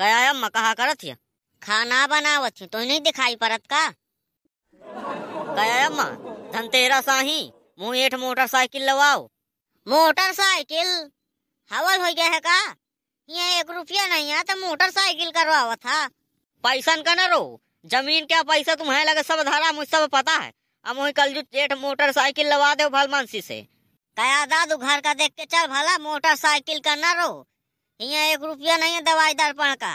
गया मकहा कर खाना बनावत थी तो नहीं दिखाई पड़त का कया धनतेरा साही मुँह एठ मोटरसाइकिल लवाओ मोटरसाइकिल हवल हो गया है का ये एक रुपया नहीं है तो मोटरसाइकिल करवा था पैसा का न रो जमीन क्या पैसा तुम्हें लगे सब धारा मुझ सब पता है अब वही कल जो जेठ मोटरसाइकिल लवा दे भलमानसी से कया दादू घर का देख के चल भला मोटरसाइकिल का न रो यहाँ एक रुपया नहीं है दवाई दर्पण का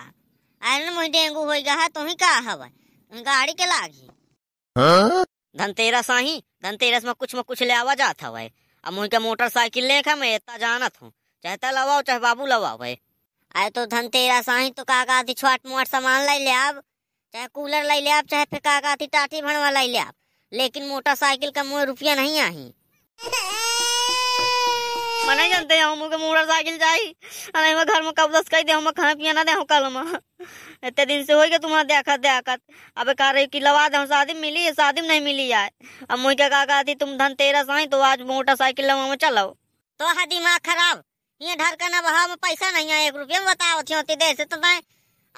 आयरन मुझे डेंगू हो गया है तो ही का हवा गाड़ी के लागी हाँ? धनतेरस आही धनतेरस में कुछ में कुछ ले आवा जात हवा अब मुझे मोटरसाइकिल लेखा मैं इतना जानत हूँ चाहे तल लवाओ चाहे बाबू लवाओ भाई आए तो धनतेरस आही तो का का थी छोट मोट सामान ले ले आप चाहे कूलर ले ले आप चाहे फिर का का थी टाटी भणवा ले ले आप लेकिन मोटरसाइकिल का मोह रुपया नहीं आही अने जानते हम के मोटरसाइकिल जाई अरे में घर में कबदस कर दे हम खाना पिया ना दे हम कल में इतने दिन से हो गया तुम्हारा देखा देखा अब कह रही कि लवा दे शादी मिली शादी में नहीं मिली जाए अब मुझे के कहा थी तुम धनतेरस आई तो आज मोटरसाइकिल लवा में चलो तो हा दिमाग खराब ये ढरकन अब हम पैसा नहीं है एक रुपया बताओ थी होती दे से तो मैं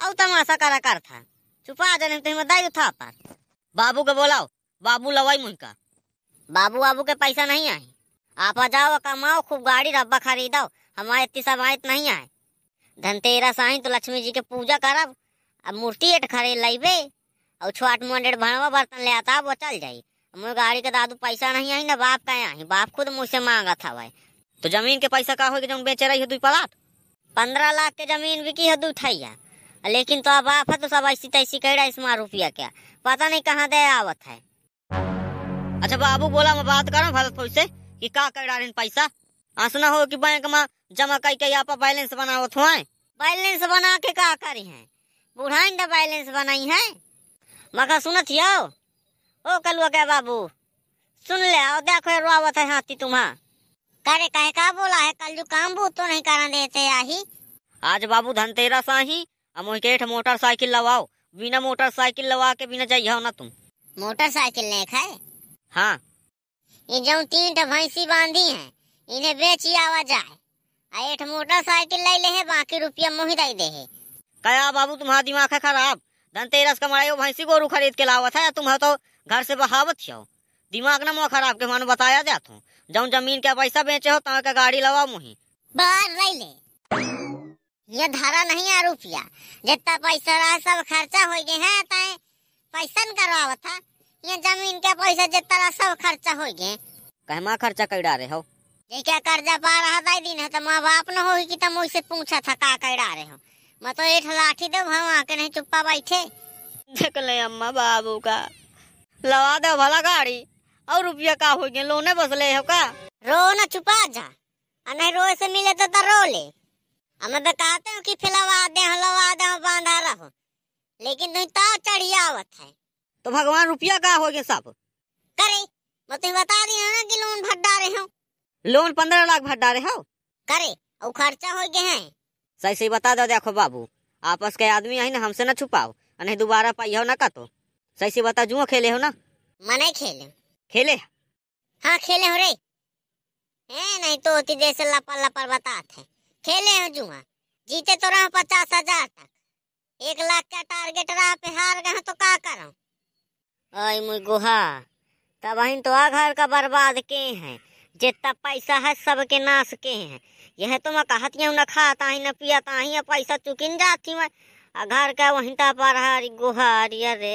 और तमाशा करा कर था छुपा जाने तो हिम्मत दाई था पर बाबू के बोलाओ बाबू लवाई मुई का बाबू बाबू के पैसा नहीं आई आप आ जाओ कमाओ खूब गाड़ी रब्बा खरीदो हमारे इतनी समायत नहीं आए धनतेरस आई तो लक्ष्मी जी के पूजा करब अब मूर्ति एट खरीद लेबे और छोट मोटेट भरवा बर्तन ले आता वो चल जाये मुझे गाड़ी के दादू पैसा नहीं आई ना बाप का आई बाप खुद मुझसे मांगा था भाई तो जमीन के पैसा का हो जो बेच रही है पलाट पंद्रह लाख के जमीन बिकी है दू ठैया लेकिन तो अब आप है तो सब ऐसी तैसी कह रहा है इसमें रुपया क्या पता नहीं कहाँ दे आवत है अच्छा बाबू बोला मैं बात करूँ भरतपुर से कि का कर डालन पैसा असना हाँ, हो कि बैंक में जमा कई के आप बैलेंस बनावत हुआ बैलेंस बना के का करी है बुढ़ाई ने बैलेंस बनाई है मगर सुनत हो ओ कलुआ के बाबू सुन ले और देखो रोवत है हाथी तुम्हारा करे कहे का बोला है कल जो काम बूत तो नहीं करा देते आही आज बाबू धनतेरस आही अमोकेठ मोटरसाइकिल लवाओ बिना मोटरसाइकिल लवा के बिना जाइयो ना तुम मोटरसाइकिल नहीं खाए हाँ ये जो तीन टा भैंसी बांधी है इन्हें बेची आवा जाए एठ मोटरसाइकिल ले ले है बाकी रुपया मोही दे दे है कया बाबू तुम्हारा दिमाग है खराब धनतेरस कमाए भैंसी गोरू खरीद के लावा था तुम तो घर से बहावत हो दिमाग ना मोह खराब के मानो बताया जा हूँ तो। जो जमीन का पैसा बेचे हो तहाँ गाड़ी लवा मुही बाहर ले ले ये धारा नहीं है रुपया जितना पैसा रहा सब खर्चा हो गए हैं पैसा करवा था ये जमीन के पैसा जितना सब खर्चा हो गए कहमा खर्चा कर डाले हो ये क्या कर्जा पा रहा था दिन है तो माँ बाप न हो कि तुम तो मुझसे पूछा था का कर डाले हो मैं तो एक लाठी दो वहाँ आके नहीं चुप्पा बैठे देख ले अम्मा बाबू का लवा दो भला गाड़ी और रुपया का हो गए लोने बस ले हो का रो न चुपा जा नहीं रोए से मिले तो, तो रो ले हमें बताते हो कि फिलवा दे लवा दे बांधा रहो लेकिन तुम तो चढ़िया आवत है तो भगवान रुपया का हो गए सब करे मतलब बता रही हूँ कि लोन भर डाले हो लोन पंद्रह लाख भर डाले हो करे और खर्चा हो गए हैं सही सही बता दो देखो बाबू आपस के आदमी आई ना हमसे ना छुपाओ नहीं दोबारा पाई हो ना का तो सही से बता जुआ खेले हो ना मैं नहीं खेले खेले हाँ खेले हो रे है नहीं तो होती जैसे लपड़ लपड़ बताते थे खेले हो जुआ जीते तो रहा पचास हजार तक एक लाख का टारगेट रहा पे हार गए ओय मुई तब हम तो घर का बर्बाद के हैं जितना पैसा है सबके नाश के हैं यह तो मैं कहती हूँ न खाता ही न पियाता ही पैसा चुकिन जाती मैं घर का वहीं तो पढ़ा गुहारी अरे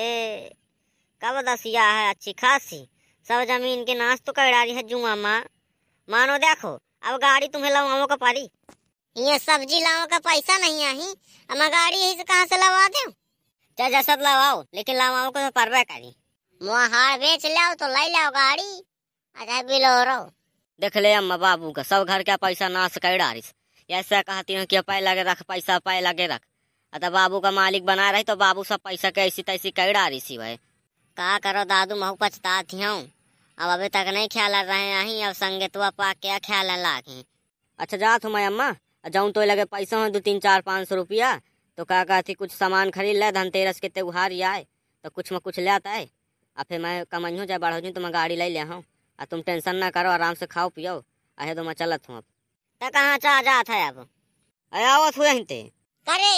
कब दसिया है अच्छी खासी सब जमीन के नाश तो करा रही है जुआ माँ मानो देखो अब गाड़ी तुम्हें लवाओ का पारी ये सब्जी लाओ का पैसा नहीं आही हम गाड़ी से कहाँ से लवा दे जा सब लवाओ लेकिन लवाओ को तो पड़वा करी मुआ हार बेच लाओ तो लाई लाओ गाड़ी अच्छा रो देख ले अम्मा बाबू का सब घर का पैसा नाश कर डारिस ऐसा कहती हूँ कि पाए लगे रख पैसा पाए लगे रख अत बाबू का मालिक बना रही तो बाबू सब पैसा कैसी तैसी कर डारिस भाई का करो दादू महू पछताती हूँ अब अभी तक नहीं ख्याल रहे आही अब संगे तो पा क्या ख्याल लागे अच्छा जात हूँ मैं अम्मा जाऊँ तो लगे पैसा हो दो तीन चार पाँच सौ रुपया तो का कहती कुछ सामान खरीद ले धनतेरस के त्योहार आए तो कुछ में कुछ ले आता है आ फिर मैं कमाइयों चाहे बाढ़ तो मैं गाड़ी ले लिया हूँ आ तुम टेंशन ना करो आराम से खाओ पियो अहे तो मैं चलत हूँ अब तो कहाँ चाह जात है अब अरे आवत हुए ते करे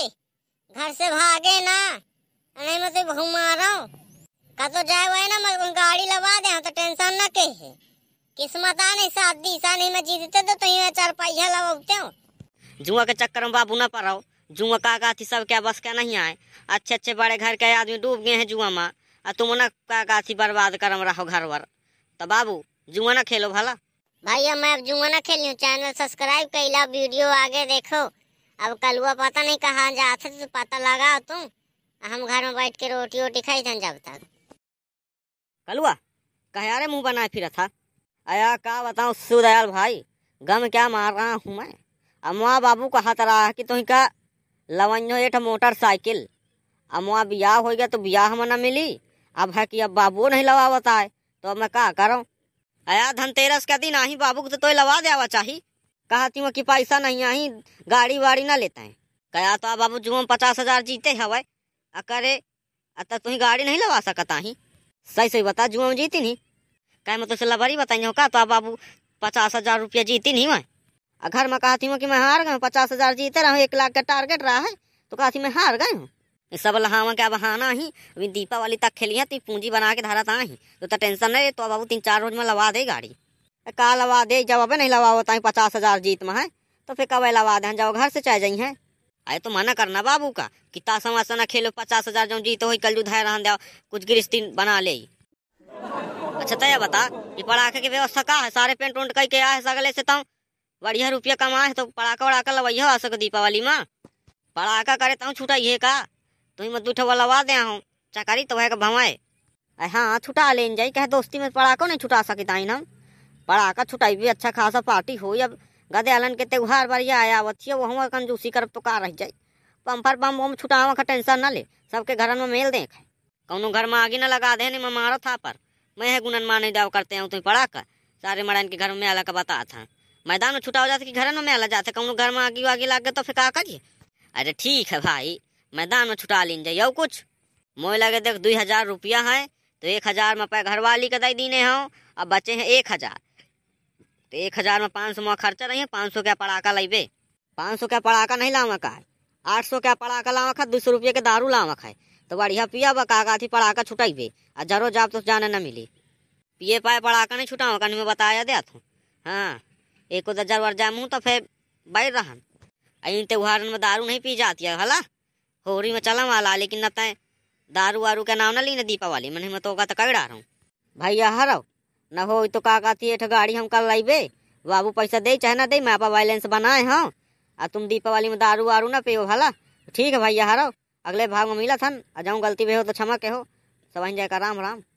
घर से भागे ना नहीं मैं तो घुमा रहा हूँ का तो जाए हुए ना मैं गाड़ी लगा दे हाँ तो टेंशन ना के है किस्मत आ नहीं साथ दी सा नहीं मैं जीतते तो तुम तो चार पहिया लगाते हो जुआ के चक्कर में बाबू ना पड़ाओ जुआ का गाथी सब क्या बस क्या नहीं आए अच्छे अच्छे बड़े घर के आदमी डूब गए हैं जुआ माँ आ तुम ना का काची बर्बाद करम रहो घर वर तो बाबू जुआ ना खेलो भला भाई अब मैं अब जुआ ना खेलूँ चैनल सब्सक्राइब कैला वीडियो आगे देखो अब कलुआ पता नहीं कहाँ जाते तो पता लगाओ तुम हम घर में बैठ के रोटी वोटी खाई जन जब तक कलुआ कहा अरे मुँह बनाए फिर था अया का बताऊँ सुदयाल भाई गम क्या मार रहा हूँ मैं अम्मा बाबू कहा है कि तुम का लवंजो एक मोटरसाइकिल अम्मा ब्याह हो गया तो ब्याह में न मिली अब है कि अब बाबू नहीं लवावता है तो अब मैं कहा करो आया धनतेरस का दिन आही बाबू को तो, लवा देवा चाहिए कहती हूँ कि पैसा नहीं आही गाड़ी वाड़ी ना लेते हैं कया तो बाबू जुआ पचास हजार जीते हवे अकरे तब तुम्हें गाड़ी नहीं लवा सकता ही सही सही बता जुआ में जीती नहीं कहे मैं तुझसे लबरी बताइए का तो बाबू पचास हजार रुपया जीती नहीं मैं घर में कहती हूँ कि मैं हार गई हूँ पचास हजार जीते रहा हूँ एक लाख का टारगेट रहा है तो कहती मैं हार गई हूँ सब लहावा के अब ना ही अभी दीपावली तक खेली है तो पूंजी बना के धारा था ही तो, तो टेंशन नहीं तो बाबू तीन चार रोज में लवा दे गाड़ी का लवा दे जब अब नहीं लवा होता है पचास हजार जीत में है तो फिर कब लवा दे जब घर से चाह जाइ हैं अरे तो माना करना बाबू का कितना समाज ना खेलो पचास हजार जो जीतो हो कल जुधा रह कुछ गृहस्थी बना ले अच्छा तय बता ये पड़ाखे की व्यवस्था का है सारे पेंट वेंट कई के आए सगले से तुम बढ़िया रुपया कमा है तो पड़ाका वड़ाका लवैया आ सको दीपावली में पड़ाका करे तुम छुटाइए का तुम्हें मैं दूठो वाला वा दिया हूँ चाकारी तो वह का भवाए हाँ छुटा ले जाई कह दोस्ती में को नहीं छुटा सके ताइन हम का छुटाई भी अच्छा खासा पार्टी हो अब गदे आलन के त्योहार बढ़िया आया वी वो हम कंजूसी कर तो का रह जाई पंपर बम वम छुटावा का टेंशन ना ले सबके घरन में मेल देख कौन घर में आगे ना लगा दे नहीं मारा था पर मैं है गुनन माने दाव करते हूँ तुम्हें पड़ा कर सारे मरण के घर में अलग का बता था मैदान में छुटा हो जाते कि घरन में अलग जाते कौन घर में आगे आगे लाग गए तो फिर का करिए अरे ठीक है भाई मैदान में छुटा लीन जाइ कुछ मोए लगे देख दुई हजार रुपया है तो एक हजार में पाए घरवाली का दई दीने हो अब बचे हैं एक हजार तो एक हजार में पाँच सौ में खर्चा नहीं है पाँच सौ क्या पड़ाका लेबे पाँच सौ क्या पड़ाका नहीं लावा का आठ सौ क्या पड़ाका लावा खा दो सौ रुपये के दारू लावा खाए तो बढ़िया पिया बका का थी पड़ाका छुटाइबे आ जरो जाब तो जाने न मिली पिए पाए पड़ाका नहीं छुटाओ कहीं मैं बताया दे तू हाँ एक जर वर जामू तो फिर बैठ रहा इन त्योहार में दारू नहीं पी जाती है हला होरी में चला वाला लेकिन न तय दारू वारू का नाम ना ली ना दीपावली मन मैं तो का कगड़ा रहा हूँ भैया हरो न हो तो का कहती है गाड़ी हम कल लाइबे बाबू पैसा दे चाहे ना दे मैं आपा बैलेंस बनाए हाँ आ तुम दीपावली में दारू वारू ना पियो भला ठीक है भैया हरो अगले भाग में मिला था आ जाऊँ गलती भी हो तो क्षमा के हो सब जाएगा राम राम